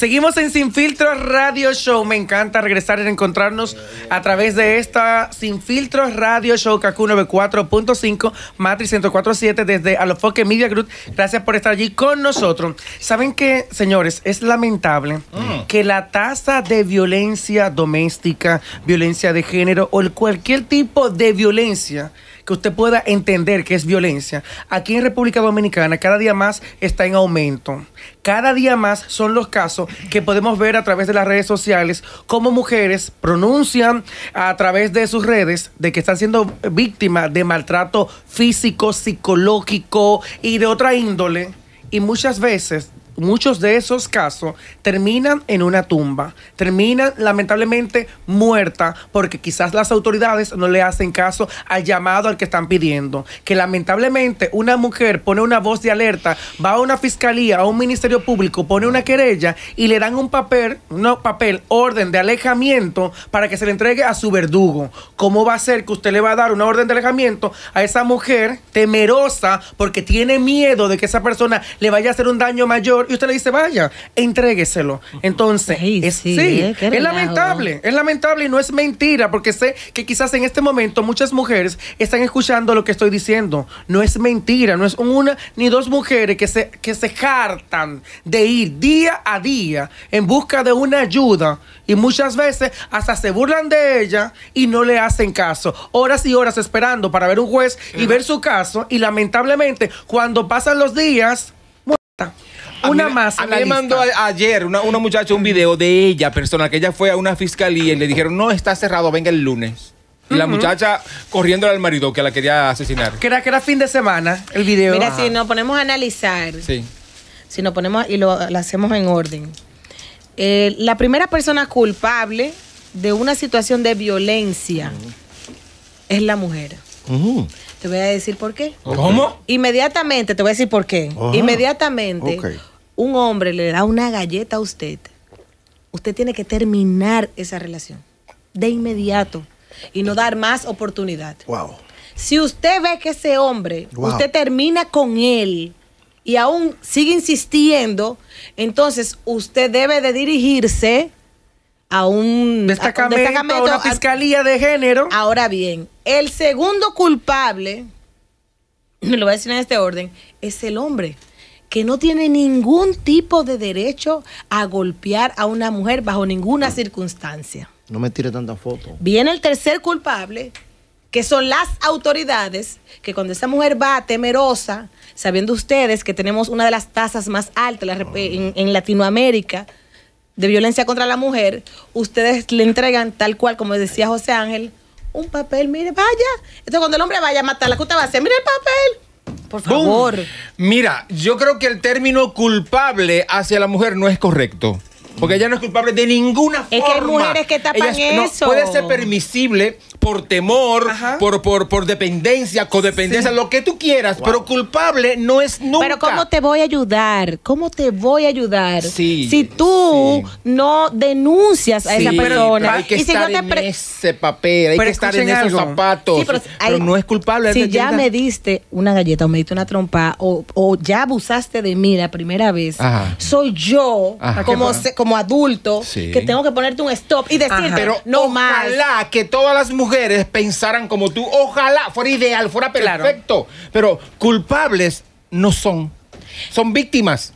Seguimos en Sin Filtros Radio Show. Me encanta regresar y encontrarnos a través de esta Sin Filtros Radio Show KQ 94.5 Matrix 1047 desde Alofoque Media Group. Gracias por estar allí con nosotros. Saben qué, señores, es lamentable mm. que la tasa de violencia doméstica, violencia de género o cualquier tipo de violencia que usted pueda entender que es violencia. Aquí en República Dominicana cada día más está en aumento. Cada día más son los casos que podemos ver a través de las redes sociales cómo mujeres pronuncian a través de sus redes de que están siendo víctimas de maltrato físico, psicológico y de otra índole. Y muchas veces muchos de esos casos terminan en una tumba, terminan lamentablemente muerta porque quizás las autoridades no le hacen caso al llamado al que están pidiendo. Que lamentablemente una mujer pone una voz de alerta, va a una fiscalía, a un ministerio público, pone una querella y le dan un papel, no papel, orden de alejamiento para que se le entregue a su verdugo. ¿Cómo va a ser que usted le va a dar una orden de alejamiento a esa mujer temerosa porque tiene miedo de que esa persona le vaya a hacer un daño mayor y usted le dice, vaya, entrégueselo. Entonces, es, sí, eh, es lamentable, es lamentable y no es mentira, porque sé que quizás en este momento muchas mujeres están escuchando lo que estoy diciendo. No es mentira, no es una ni dos mujeres que se, que se hartan de ir día a día en busca de una ayuda y muchas veces hasta se burlan de ella y no le hacen caso. Horas y horas esperando para ver un juez y ver su caso y lamentablemente cuando pasan los días, muerta una más. A me mandó ayer una, muchacha un video de ella, persona que ella fue a una fiscalía y le dijeron, no, está cerrado, venga el lunes. Y la muchacha corriendo al marido que la quería asesinar. Que era, que era fin de semana el video. Mira, si nos ponemos a analizar, sí. si nos ponemos y lo, hacemos en orden, eh, la primera persona culpable de una situación de violencia es la mujer. Te voy a decir por qué. ¿Cómo? Inmediatamente, te voy a decir por qué. Inmediatamente. Okay un hombre le da una galleta a usted, usted tiene que terminar esa relación de inmediato y no dar más oportunidad. Wow. Si usted ve que ese hombre, usted termina con él y aún sigue insistiendo, entonces usted debe de dirigirse a un destacamento, a, una fiscalía de género. Ahora bien, el segundo culpable, me lo voy a decir en este orden, es el hombre que no tiene ningún tipo de derecho a golpear a una mujer bajo ninguna circunstancia. No me tire tanta foto. Viene el tercer culpable, que son las autoridades, que cuando esa mujer va temerosa, sabiendo ustedes que tenemos una de las tasas más altas en, Latinoamérica de violencia contra la mujer, ustedes le entregan tal cual, como decía José Ángel, un papel, mire, vaya. Entonces cuando el hombre vaya a matarla, la usted va a hacer? Mire el papel. Por favor. Mira, yo creo que el término culpable hacia la mujer no es correcto. Porque ella no es culpable de ninguna forma. Es que hay mujeres que tapan eso. puede ser permisible por temor, por, por, por dependencia, codependencia, lo que tú quieras, pero culpable no es nunca. Pero ¿cómo te voy a ayudar? ¿Cómo te voy a ayudar? si tú no denuncias a esa persona. y si yo te en ese papel, hay que estar en esos zapatos. Pero, no es culpable. Si ya me diste una galleta o me diste una trompa o, ya abusaste de mí la primera vez, soy yo como... Se, como adulto que tengo que ponerte un stop y decirte no ojalá más. Ojalá que todas las mujeres pensaran como tú. Ojalá fuera ideal, fuera perfecto. Pero culpables no son. Son víctimas.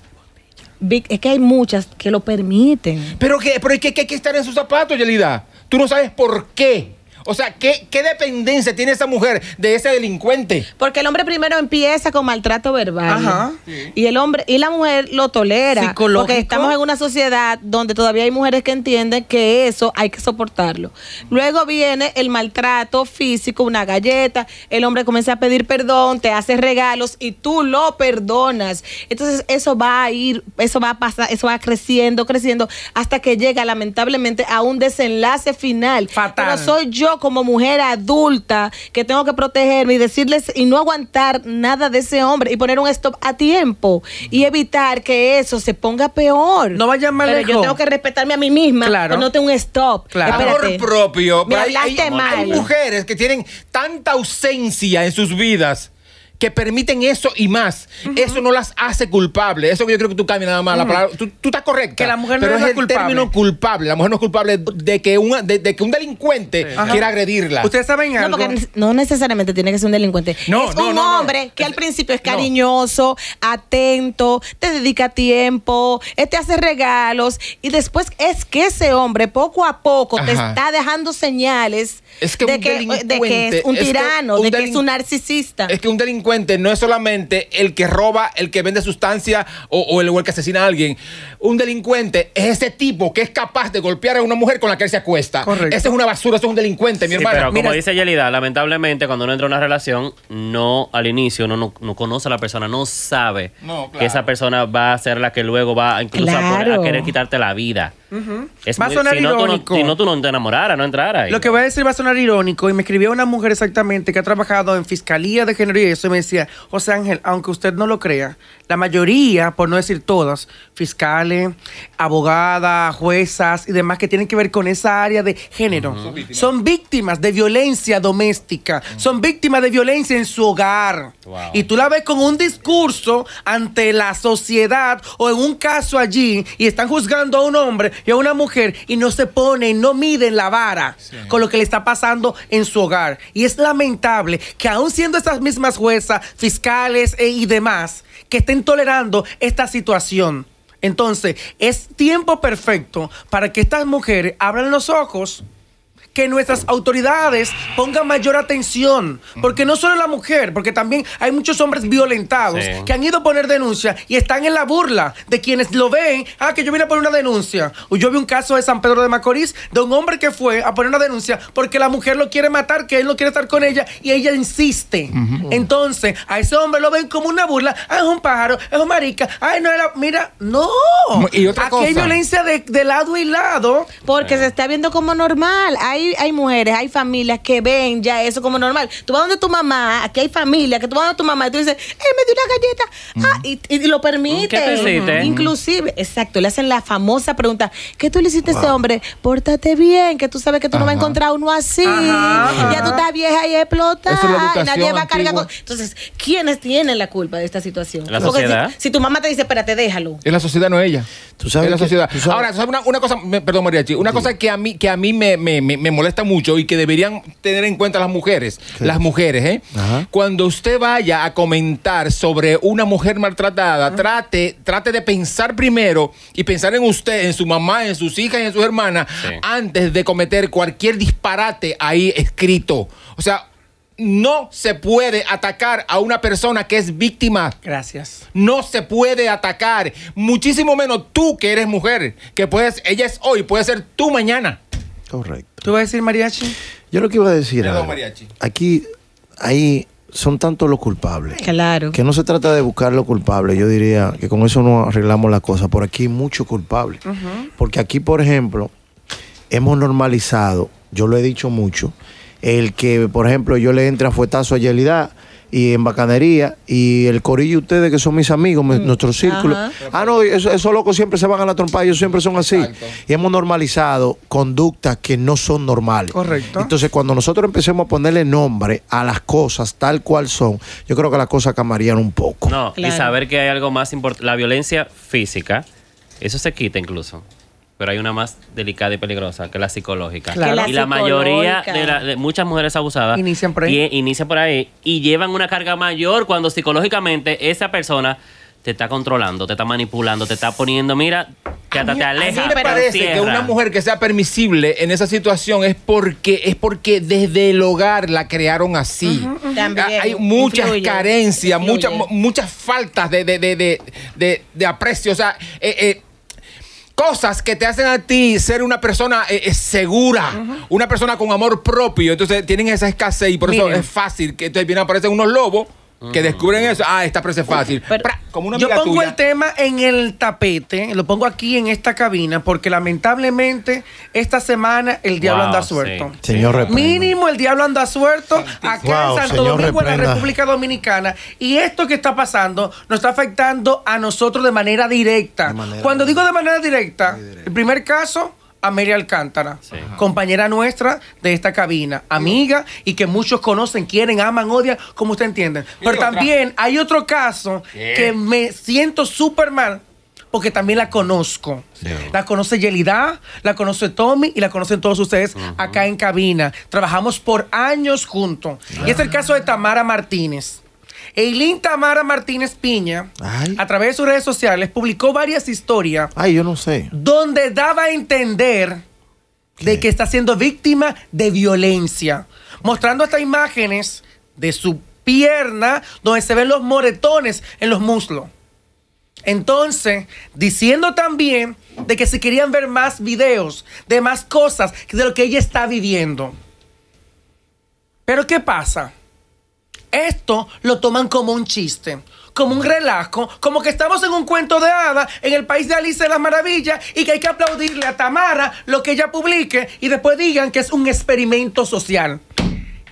Es que hay muchas que lo permiten. Pero, que, pero que hay que estar en sus zapatos, Yelida. Tú no sabes por qué o sea, ¿qué, ¿qué, dependencia tiene esa mujer de ese delincuente? Porque el hombre primero empieza con maltrato verbal. Ajá. Y el hombre y la mujer lo tolera. Psicológico. Porque estamos en una sociedad donde todavía hay mujeres que entienden que eso hay que soportarlo. Luego viene el maltrato físico, una galleta, el hombre comienza a pedir perdón, te hace regalos y tú lo perdonas. Entonces eso va a ir, eso va a pasar, eso va creciendo, creciendo hasta que llega lamentablemente a un desenlace final. Fatal. Pero soy yo como mujer adulta que tengo que protegerme y decirles y no aguantar nada de ese hombre y poner un stop a tiempo y evitar que eso se ponga peor. No vaya mal yo tengo que respetarme a mí misma. Claro. No tengo un stop. Claro. Amor propio. Me hablaste Hay mujeres que tienen tanta ausencia en sus vidas que permiten eso y más. Eso no las hace culpables. Eso que yo creo que tú cambias nada más. la palabra. Tú, estás correcta. Que la mujer pero no es, el término culpable. La mujer no es culpable de que, que un delincuente quiera agredirla. Ustedes saben algo. No, necesariamente tiene que ser un delincuente. No, es un hombre que al principio es cariñoso, atento, te dedica tiempo, eh, te hace regalos. Y después es que ese hombre poco a poco te está dejando señales de, que, es un tirano, es de que es un narcisista. Es que un delincuente no es solamente el que roba, el que vende sustancia o, el, que asesina a alguien. Un delincuente es ese tipo que es capaz de golpear a una mujer con la que él se acuesta. Correcto. Ese es una basura, ese es un delincuente, mi Pero como dice Yelida, lamentablemente cuando uno entra en una relación, no al inicio, uno no, conoce a la persona, no sabe que esa persona va a ser la que luego va a, incluso a querer quitarte la vida es, va a sonar irónico. si no, tú no te enamoraras, no entraras. Lo que voy a decir va a sonar irónico. Y me escribió una mujer exactamente que ha trabajado en Fiscalía de Género y eso. Y me decía, José Ángel, aunque usted no lo crea, la mayoría, por no decir todas, fiscales, abogadas, juezas y demás que tienen que ver con esa área de género, son, víctimas. de violencia doméstica. Son víctimas de violencia en su hogar. Y tú la ves con un discurso ante la sociedad o en un caso allí y están juzgando a un hombre y a una mujer y no se pone, no miden la vara con lo que le está pasando en su hogar. Y es lamentable que aún siendo estas mismas juezas, fiscales eh, y demás, que estén tolerando esta situación. Entonces, es tiempo perfecto para que estas mujeres abran los ojos que nuestras autoridades pongan mayor atención, porque no solo la mujer, porque también hay muchos hombres violentados que han ido a poner denuncia y están en la burla de quienes lo ven, ah, que yo vine a poner una denuncia. O yo vi un caso de San Pedro de Macorís de un hombre que fue a poner una denuncia porque la mujer lo quiere matar, que él no quiere estar con ella y ella insiste. Entonces, a ese hombre lo ven como una burla, ah, es un pájaro, es un marica, ay, no era, mira, no. Y otra Aquí cosa. hay violencia de, lado y lado. Porque se eh. está viendo como normal. Hay hay, mujeres, hay familias que ven ya eso como normal. Tú vas donde tu mamá, aquí hay familia, que tú vas donde tu mamá y tú dices, eh, me dio una galleta. Ah, y, lo permite. Inclusive, exacto, le hacen la famosa pregunta, ¿qué tú le hiciste a este hombre? Pórtate bien, que tú sabes que tú no vas a encontrar uno así. Ya tú estás vieja y explotada. nadie va a cargar con... Entonces, ¿quiénes tienen la culpa de esta situación? La sociedad. Si, tu mamá te dice, espérate, déjalo. Es la sociedad, no ella. Tú sabes. la sociedad. Ahora, ¿sabes una, cosa, perdón, Mariachi, una cosa que a mí, que a mí me molesta mucho y que deberían tener en cuenta las mujeres, las mujeres, ¿eh? Cuando usted vaya a comentar sobre una mujer maltratada, trate, trate de pensar primero y pensar en usted, en su mamá, en sus hijas y en sus hermanas, antes de cometer cualquier disparate ahí escrito. O sea, no se puede atacar a una persona que es víctima. Gracias. No se puede atacar. Muchísimo menos tú que eres mujer, que puedes, ella es hoy, puede ser tú mañana. Correcto. ¿Tú vas a decir mariachi? Yo lo que iba a decir Perdón mariachi. aquí ahí son tantos los culpables. Claro. Que no se trata de buscar los culpables. Yo diría que con eso no arreglamos la cosa. Por aquí hay muchos culpables. Porque aquí, por ejemplo, hemos normalizado, yo lo he dicho mucho, el que, por ejemplo, yo le entra a fuetazo a Yelida y en bacanería y el corillo ustedes que son mis amigos, mm. nuestro círculo. Ah, no, esos locos siempre se van a la trompa, ellos siempre son así. Y hemos normalizado conductas que no son normales. Correcto. Entonces, cuando nosotros empecemos a ponerle nombre a las cosas tal cual son, yo creo que las cosas cambiarían un poco. No, y saber que hay algo más importante, la violencia física, eso se quita incluso pero hay una más delicada y peligrosa, que la psicológica. y la mayoría de, muchas mujeres abusadas inician por, ahí. Y, llevan una carga mayor cuando psicológicamente esa persona te está controlando, te está manipulando, te está poniendo, mira, que te aleja. A me parece que una mujer que sea permisible en esa situación es porque es porque desde el hogar la crearon así. También Hay muchas carencias, muchas muchas faltas de, de, de, de aprecio. O sea, eh, eh cosas que te hacen a ti ser una persona eh, eh, segura, una persona con amor propio. Entonces tienen esa escasez y por eso es fácil que te vienen aparecer unos lobos que descubren eso. Ah, esta presa es fácil. yo pongo el tema en el tapete, lo pongo aquí en esta cabina, porque lamentablemente esta semana el diablo anda suelto. Señor Mínimo el diablo anda suelto acá en Santo Domingo, en la República Dominicana. Y esto que está pasando nos está afectando a nosotros de manera directa. Cuando digo de manera directa, el primer caso Amelia Alcántara, compañera nuestra de esta cabina, amiga y que muchos conocen, quieren, aman, odian, como usted entienden. Pero también hay otro caso que me siento súper mal porque también la conozco. La conoce Yelida, la conoce Tommy y la conocen todos ustedes acá en cabina. Trabajamos por años juntos. Y es el caso de Tamara Martínez. Eileen Tamara Martínez Piña, a través de sus redes sociales, publicó varias historias. yo no sé. Donde daba a entender de que está siendo víctima de violencia. Mostrando hasta imágenes de su pierna donde se ven los moretones en los muslos. Entonces, diciendo también de que si querían ver más videos, de más cosas, de lo que ella está viviendo. Pero ¿qué pasa? Esto lo toman como un chiste, como un relajo, como que estamos en un cuento de hadas en el país de Alice de las Maravillas y que hay que aplaudirle a Tamara lo que ella publique y después digan que es un experimento social.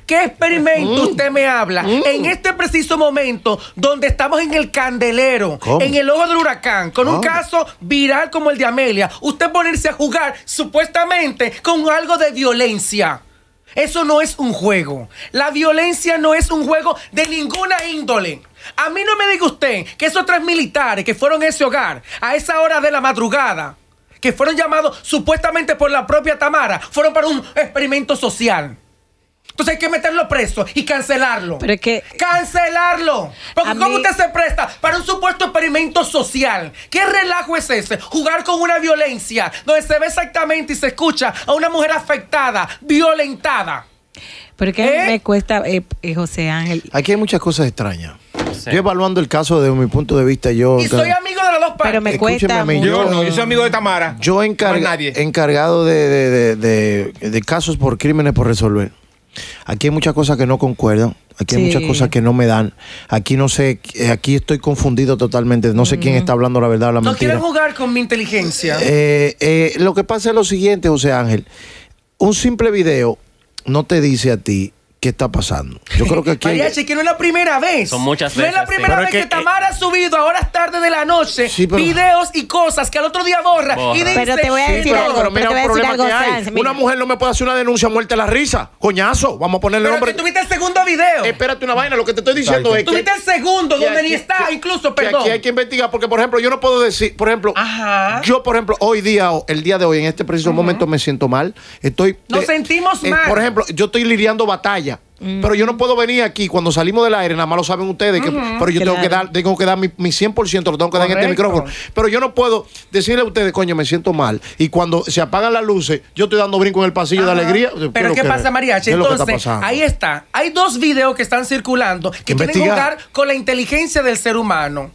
¿Qué experimento mm. usted me habla? Mm. En este preciso momento, donde estamos en el candelero, en el ojo del huracán, con un caso viral como el de Amelia, usted ponerse a jugar supuestamente con algo de violencia. Eso no es un juego. La violencia no es un juego de ninguna índole. A mí no me diga usted que esos tres militares que fueron a ese hogar a esa hora de la madrugada, que fueron llamados supuestamente por la propia Tamara, fueron para un experimento social. Entonces hay que meterlo preso y cancelarlo. Pero qué? ¡Cancelarlo! Porque ¿cómo usted se presta para un supuesto experimento social? ¿Qué relajo es ese? Jugar con una violencia donde se ve exactamente y se escucha a una mujer afectada, violentada. Pero qué ¿Eh? me cuesta, eh, eh, José Ángel. Aquí hay muchas cosas extrañas. Yo evaluando el caso desde mi punto de vista, yo. Y soy amigo de los dos partes. Pero me cuesta. yo no, yo soy amigo de Tamara. Yo encarga, encargado de casos por crímenes por resolver. Aquí hay muchas cosas que no concuerdan, aquí hay muchas cosas que no me dan. Aquí no sé, eh, aquí estoy confundido totalmente. No sé quién está hablando la verdad o la no mentira. No quiero jugar con mi inteligencia. Eh, eh, lo que pasa es lo siguiente, José Ángel. Un simple video no te dice a ti ¿Qué está pasando? Yo creo que aquí. Hay... que no es la primera vez. Son muchas veces. No es la primera vez que, Tamara eh, ha subido a horas tarde de la noche videos y cosas que al otro día borra. Y dice, pero te voy a decir Pero, mira, un problema que hay. una mujer no me puede hacer una denuncia muerte la risa. Coñazo, vamos a ponerle pero nombre. Pero tuviste el segundo video. Espérate una vaina, lo que te estoy diciendo es que. Tuviste el segundo, donde ni está, incluso, perdón. aquí hay que investigar, porque por ejemplo, yo no puedo decir, por ejemplo, yo por ejemplo, hoy día, el día de hoy, en este preciso momento me siento mal. Estoy. Nos sentimos eh, mal. Por ejemplo, yo estoy lidiando batalla pero yo no puedo venir aquí cuando salimos del aire, nada más lo saben ustedes, pero yo tengo que dar, tengo que dar mi, 100%, lo tengo que dar en este micrófono. Pero yo no puedo decirle a ustedes, coño, me siento mal. Y cuando se apagan las luces, yo estoy dando brinco en el pasillo de alegría. Pero ¿qué, pasa, Mariachi? Entonces, ahí está. Hay dos videos que están circulando que tienen que ver con la inteligencia del ser humano.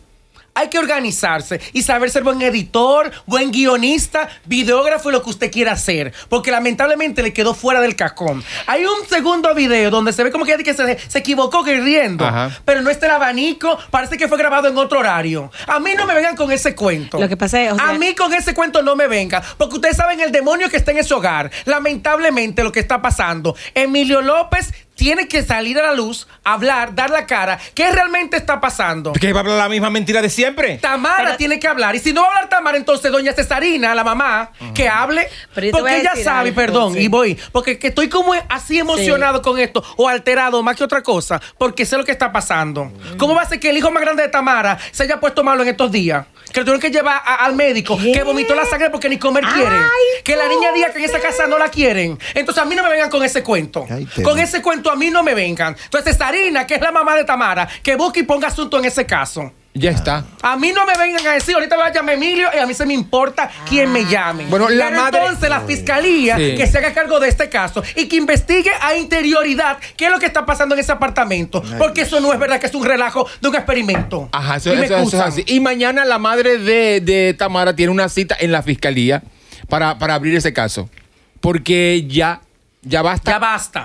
Hay que organizarse y saber ser buen editor, buen guionista, videógrafo y lo que usted quiera hacer. Porque lamentablemente le quedó fuera del cajón. Hay un segundo video donde se ve como que, que se, equivocó que Pero no está el abanico. Parece que fue grabado en otro horario. A mí no me vengan con ese cuento. Lo que pasa es, A mí con ese cuento no me vengan. Porque ustedes saben el demonio que está en ese hogar. Lamentablemente lo que está pasando. Emilio López tiene que salir a la luz, hablar, dar la cara. ¿Qué realmente está pasando? ¿Que va a hablar la misma mentira de siempre? Tamara tiene que hablar. Y si no va a hablar Tamara, entonces doña Cesarina, la mamá, que hable. Porque ella sabe, perdón, y voy. Porque estoy como así emocionado con esto, o alterado más que otra cosa, porque sé lo que está pasando. Mm. ¿Cómo va a ser que el hijo más grande de Tamara se haya puesto malo en estos días? Que lo tuvieron que llevar al médico, que vomitó la sangre porque ni comer quiere. que la niña diga que en esa casa no la quieren. Entonces a mí no me vengan con ese cuento. con ese cuento a mí no me vengan. Entonces, Sarina, que es la mamá de Tamara, que busque y ponga asunto en ese caso. Ya está. A mí no me vengan a decir, ahorita me va a llamar Emilio y a mí se me importa quién me llame. Bueno, la madre... entonces la fiscalía que se haga cargo de este caso y que investigue a interioridad qué es lo que está pasando en ese apartamento. porque eso no es verdad que es un relajo de un experimento. Ajá, eso, y Y mañana la madre de, Tamara tiene una cita en la fiscalía para, para abrir ese caso. Porque ya ya basta. Ya basta.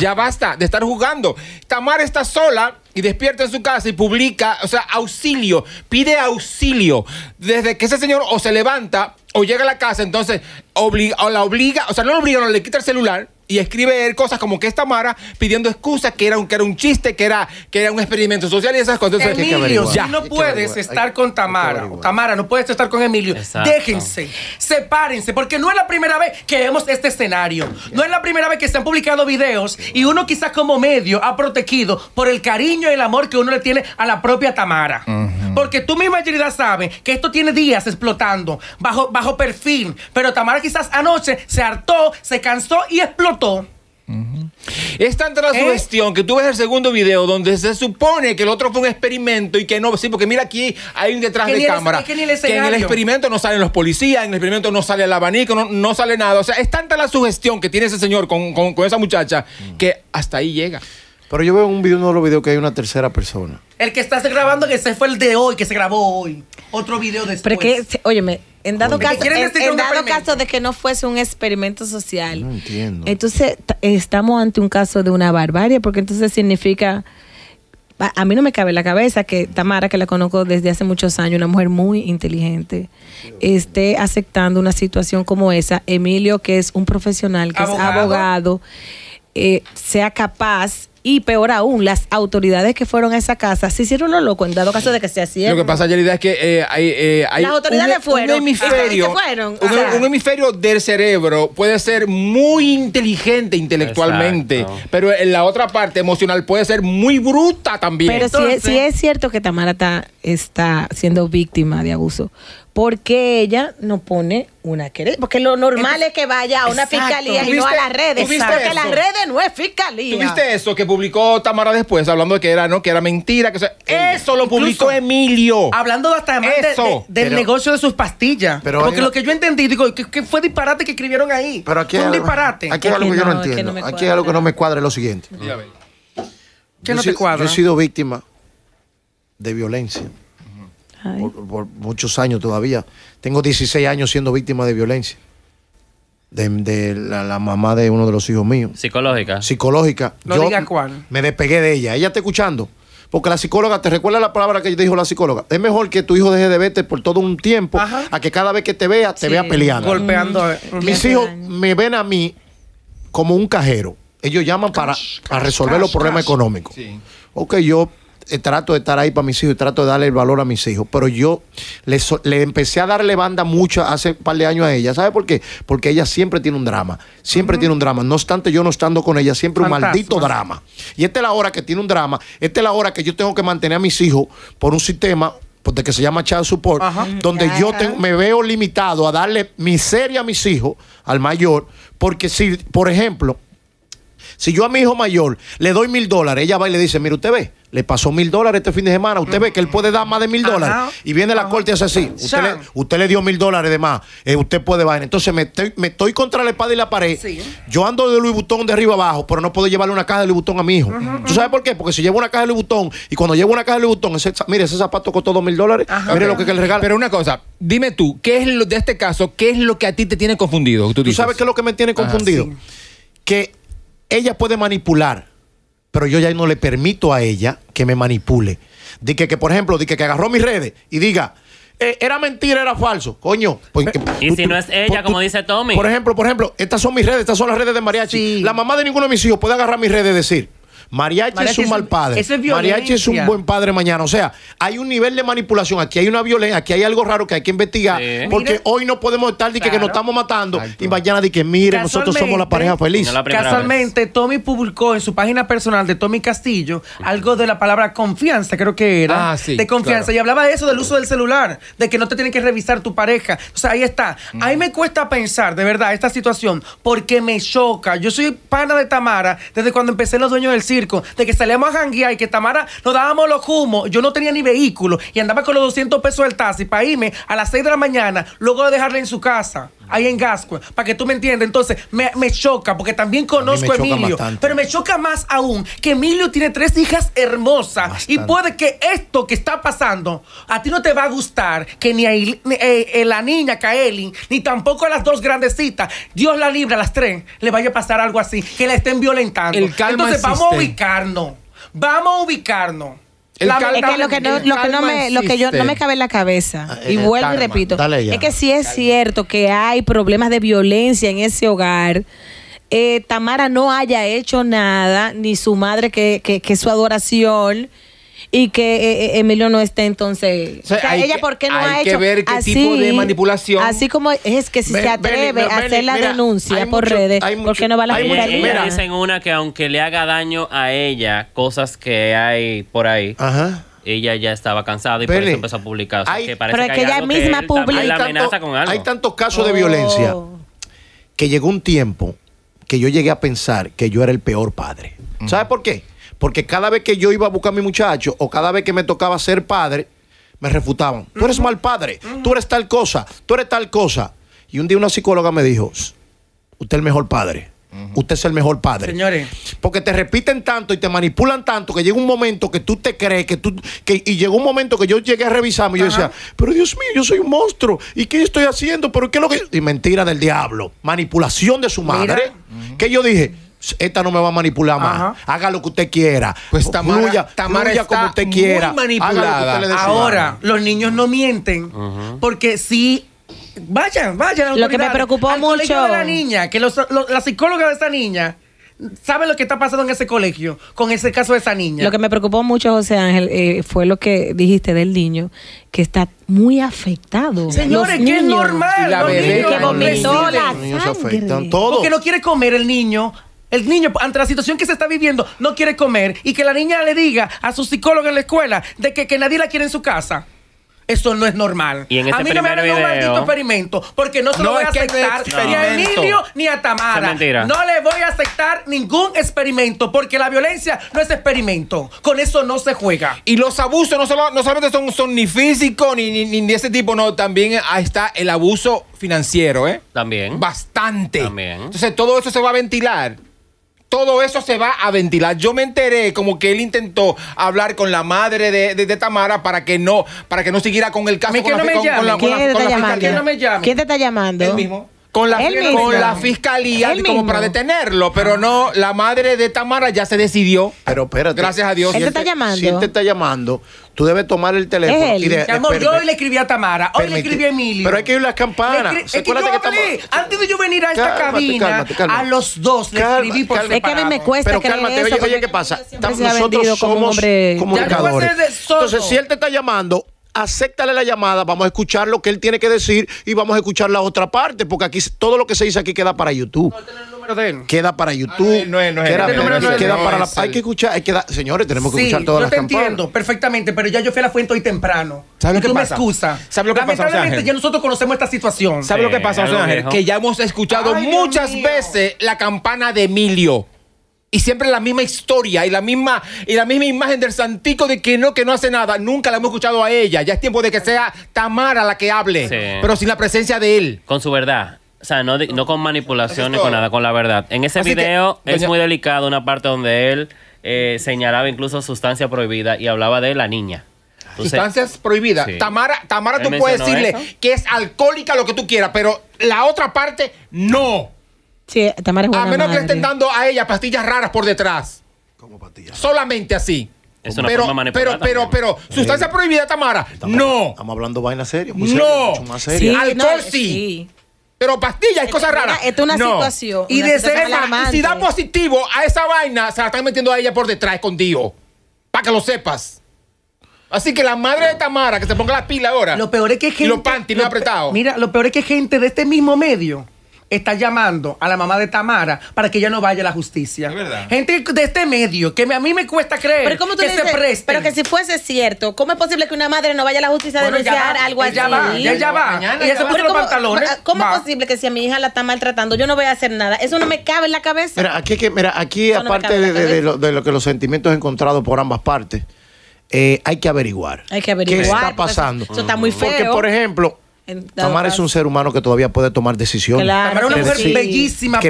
ya basta. de estar jugando. Tamar está sola y despierta en su casa y publica, o sea, auxilio, pide auxilio. Desde que ese señor o se levanta o llega a la casa, entonces obliga, o la obliga, o sea, no la obliga, no le quita el celular, y escribe cosas como que esta Tamara pidiendo excusas, que era un, era un chiste, que era, que era un experimento social y esas cosas. Emilio, si no puedes estar con Tamara, Tamara, no puedes estar con Emilio, déjense, sepárense, porque no es la primera vez que vemos este escenario. No es la primera vez que se han publicado videos y uno quizás como medio ha protegido por el cariño y el amor que uno le tiene a la propia Tamara. Mm. Porque tú misma, Yerida, sabes que esto tiene días explotando bajo, bajo perfil. Pero Tamara quizás anoche se hartó, se cansó y explotó. Es tanta la ¿Eh? sugestión que tú ves el segundo video donde se supone que el otro fue un experimento y que no, sí, porque mira aquí hay un detrás de cámara. que, en el experimento no salen los policías, en el experimento no sale el abanico, no, sale nada. O sea, es tanta la sugestión que tiene ese señor con, esa muchacha mm. que hasta ahí llega. Pero yo veo un video, uno de los videos que hay una tercera persona. El que estás grabando, que ese fue el de hoy, que se grabó hoy. Otro video después. Pero que, óyeme, en dado, caso, en, dado caso de que no fuese un experimento social. No entiendo. Entonces, estamos ante un caso de una barbarie, porque entonces significa... A mí no me cabe la cabeza que Tamara, que la conozco desde hace muchos años, una mujer muy inteligente, esté aceptando una situación como esa. Emilio, que es un profesional, que es abogado, eh, sea capaz y peor aún, las autoridades que fueron a esa casa se hicieron loco en dado caso de que se hacían... Lo que pasa, Yelida, es que hay, un, hemisferio, Un, hemisferio del cerebro puede ser muy inteligente intelectualmente, pero en la otra parte emocional puede ser muy bruta también. Pero si es cierto que Tamara está está siendo víctima de abuso. Porque ella no pone una querella. Porque lo normal es que vaya a una fiscalía y no a las redes. viste que las redes no es fiscalía. ¿Tuviste eso que publicó Tamara después, hablando de que era, no, que era mentira? Que, eso eh, lo publicó Emilio. Hablando hasta de, del negocio de sus pastillas. porque lo que yo entendí, digo, que, fue disparate que escribieron ahí. Pero aquí fue un disparate. Aquí hay algo que yo no, entiendo. aquí hay algo que no me cuadra, es lo siguiente. ¿Qué no te cuadra? Yo he sido víctima de violencia. Por, muchos años todavía. Tengo 16 años siendo víctima de violencia. De, la, mamá de uno de los hijos míos. Psicológica. Psicológica. yo Me despegué de ella. Ella está escuchando. Porque la psicóloga, ¿te recuerda la palabra que dijo la psicóloga? Es mejor que tu hijo deje de verte por todo un tiempo a que cada vez que te vea, te vea peleando. Golpeando. Eh, mm, Mis hijos me ven a mí como un cajero. Ellos llaman para, resolver los problemas económicos. Sí. Ok, yo eh, trato de estar ahí para mis hijos, trato de darle el valor a mis hijos. Pero yo le, empecé a darle banda mucho hace un par de años a ella. ¿Sabe por qué? Porque ella siempre tiene un drama. Siempre tiene un drama. No obstante yo no estando con ella, siempre un maldito drama. Y esta es la hora que tiene un drama. Esta es la hora que yo tengo que mantener a mis hijos por un sistema porque que se llama child support, mm, donde yo me veo limitado a darle miseria a mis hijos, al mayor, porque si, por ejemplo, si yo a mi hijo mayor le doy mil dólares, ella va y le dice, mire, usted ve, le pasó mil dólares este fin de semana, usted ve que él puede dar más de mil dólares. Y viene la corte y hace así, usted le, dio mil dólares de más, eh, usted puede bajar. Entonces me estoy, contra la espada y la pared. Yo ando de Louis Vuitton de arriba abajo, pero no puedo llevarle una caja de Louis Vuitton a mi hijo. ¿Tú sabes por qué? Porque si llevo una caja de Louis Vuitton y cuando llevo una caja de Louis Vuitton, ese, mire, ese zapato costó dos mil dólares, mire lo que, le regala. Pero una cosa, dime tú, ¿qué es lo de este caso? ¿Qué es lo que a ti te tiene confundido? Tú, sabes qué es lo que me tiene confundido? Que ella puede manipular, pero yo ya no le permito a ella que me manipule. De que, que por ejemplo, de que, agarró mis redes y diga, eh, era mentira, era falso. Coño. Pues, y si no es ella, como dice Tommy. Por ejemplo, por ejemplo, estas son mis redes, estas son las redes de mariachi. La mamá de ninguno de mis hijos puede agarrar mis redes y decir, Mariachi, es un mal padre. Mariachi es un buen padre mañana. O sea, hay un nivel de manipulación. Aquí hay una violencia, aquí hay algo raro que hay que investigar. Porque hoy no podemos estar de que, nos estamos matando y mañana de que, mire, nosotros somos la pareja feliz. casualmente, Tommy publicó en su página personal de Tommy Castillo algo de la palabra confianza, creo que era. Ah, sí, de confianza. Y hablaba de eso, del uso del celular, de que no te tienen que revisar tu pareja. O sea, ahí está. Mm. Ahí me cuesta pensar, de verdad, esta situación, porque me choca. Yo soy pana de Tamara desde cuando empecé los dueños del circo de que salíamos a janguear y que Tamara nos dábamos los humos. Yo no tenía ni vehículo y andaba con los 200 pesos del taxi para irme a las 6 de la mañana, luego de dejarla en su casa ahí en Gasco, para que tú me entiendas. Entonces, me, choca, porque también conozco a, Emilio. Pero me choca más aún que Emilio tiene tres hijas hermosas. Y puede que esto que está pasando a ti no te va a gustar, que ni a, eh, eh, la niña Kaelin, ni tampoco a las dos grandecitas, Dios la libra, a las tres, le vaya a pasar algo así, que la estén violentando. Entonces, vamos a ubicarnos. Vamos a ubicarnos que lo que no, me, lo que yo no me cabe en la cabeza ah, y eh, vuelvo y repito es que si es cierto que hay problemas de violencia en ese hogar eh, Tamara no haya hecho nada ni su madre que, que, que su adoración y que eh, eh, Emilio no esté entonces. ella, ¿por qué no ha hecho? Hay que ver qué así, tipo de manipulación. Así como es que si se atreve a hacer la denuncia por redes, ¿por qué no va a la fiscalía? dicen una que aunque le haga daño a ella, cosas que hay por ahí. ella ya estaba cansada y por eso empezó a publicar. que pero es que ella misma publica. Hay, hay, tantos casos de oh. violencia que llegó un tiempo que yo llegué a pensar que yo era el peor padre. Mm. ¿Sabes por qué? Porque cada vez que yo iba a buscar a mi muchacho o cada vez que me tocaba ser padre, me refutaban. Tú eres mal padre, tú eres tal cosa, tú eres tal cosa. Y un día una psicóloga me dijo, usted es el mejor padre. Usted es el mejor padre. Señores. Porque te repiten tanto y te manipulan tanto que llega un momento que tú te crees que tú. Que, y llegó un momento que yo llegué a revisarme y yo decía, pero Dios mío, yo soy un monstruo. ¿Y qué estoy haciendo? ¿Pero qué lo que.? Y mentira del diablo. Manipulación de su madre. ¿Qué Que yo dije, esta no me va a manipular más. Haga lo que usted quiera. Pues Tamara, fluya, como usted quiera. Muy manipulada. Ahora, los niños no mienten porque Si vayan, vayan. Lo que me preocupó mucho. Colegio de la niña, que los, la psicóloga de esa niña sabe lo que está pasando en ese colegio con ese caso de esa niña. Lo que me preocupó mucho, José Ángel, eh, fue lo que dijiste del niño, que está muy afectado. Señores, que es normal. la los niños que vomitó sangre. se Porque no quiere comer el niño, el niño, ante la situación que se está viviendo, no quiere comer y que la niña le diga a su psicólogo en la escuela de que, que nadie la quiere en su casa. Eso no es normal. Y en a mí no me hagan un maldito experimento porque no se lo voy a aceptar ni a Emilio ni a Tamara. No le voy a aceptar ningún experimento porque la violencia no es experimento. Con eso no se juega. Y los abusos no, solamente son, ni físicos ni, ni, de ese tipo, no. También está el abuso financiero, ¿eh? También. Bastante. Entonces todo eso se va a ventilar todo eso se va a ventilar. Yo me enteré como que él intentó hablar con la madre de, Tamara para que no, para que no siguiera con el caso con, la, ¿Quién te está llamando? mismo con la, con la fiscalía como para detenerlo, pero ah. no, la madre de Tamara ya se decidió. Pero espérate. Gracias a Dios. Si él te este está llamando. te está llamando, tú debes tomar el teléfono. Y de, amor, yo hoy le escribí a Tamara, hoy le escribí a Emilio. Pero hay que ir las campanas. Es Antes de yo venir a esta cabina, a los dos le escribí por separado. Es que a mí me cuesta Pero cálmate, eso, oye, ¿qué pasa? Nosotros somos comunicadores. Entonces, si él te está llamando, acéptale la llamada, vamos a escuchar lo que él tiene que decir y vamos a escuchar la otra parte, porque aquí todo lo que se dice aquí queda para YouTube. Este queda para YouTube. No, queda para la, Hay que escuchar, hay que señores, tenemos que escuchar todas las campanas. Yo te entiendo perfectamente, pero ya yo fui a la fuente hoy temprano. ¿Sabes lo que tú pasa? me excusas. lo que Lamentablemente ya nosotros conocemos esta situación. ¿Sabe lo que pasa, José Ángel? Que ya hemos escuchado muchas veces la campana de Emilio. Y siempre la misma historia y la misma, y la misma imagen del santico de que no, que no hace nada. Nunca la hemos escuchado a ella. Ya es tiempo de que sea Tamara la que hable, pero sin la presencia de él. Con su verdad. O sea, no, con no con manipulaciones, con nada, con la verdad. En ese video es muy delicado una parte donde él eh, señalaba incluso sustancia prohibida y hablaba de la niña. sustancias prohibidas. Tamara, Tamara tú puedes decirle que es alcohólica lo que tú quieras, pero la otra parte no. A menos que le estén dando a ella pastillas raras por detrás. Como pastillas. Solamente así. Es una pero, pero, pero, pero, sustancia eh, prohibida, Tamara. no. Estamos hablando vaina seria. Pues, no. mucho más serio. no, eh, sí. Pero pastillas es cosa rara. es una situación. Y de ser si da positivo a esa vaina, se la están metiendo a ella por detrás escondido. Para que lo sepas. Así que la madre de Tamara, que se ponga la pila ahora. Lo peor es que gente. Y los panties lo, apretado. Mira, lo peor es que gente de este mismo medio está llamando a la mamá de Tamara para que ella no vaya a la justicia. Es verdad. Gente de este medio, que a mí me cuesta creer pero que se Pero que si fuese cierto, ¿cómo es posible que una madre no vaya a la justicia a denunciar algo así? va, ya, ya va. ella pantalones. ¿Cómo es posible que si a mi hija la está maltratando, yo no voy a hacer nada? Eso no me cabe en la cabeza. Mira, aquí, que, mira, aquí aparte de, lo, que los sentimientos encontrados por ambas partes, eh, hay que averiguar. Hay que averiguar. ¿Qué está pasando? eso está muy feo. Porque, por ejemplo, Tamara es un ser humano que todavía puede tomar decisiones. es una mujer bellísima, que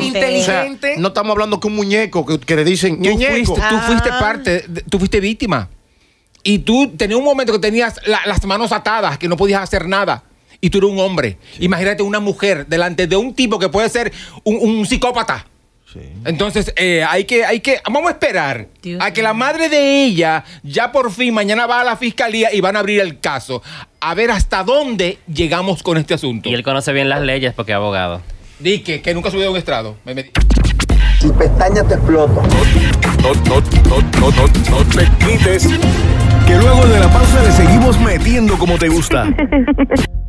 inteligente. no estamos hablando que un muñeco que, le dicen tú fuiste, tú ah. fuiste parte, tú fuiste víctima. Y tú tenías un momento que tenías las manos atadas, que no podías hacer nada. Y tú eres un hombre. Imagínate una mujer delante de un tipo que puede ser un psicópata entonces, eh, hay que, hay que, vamos a esperar a que la madre de ella ya por fin mañana va a la fiscalía y van a abrir el caso. A ver hasta dónde llegamos con este asunto. Y él conoce bien las leyes porque es abogado. Dique que, nunca subió a un estrado. Me, pestañas te exploto. no te quites. Que luego de la pausa le seguimos metiendo como te gusta.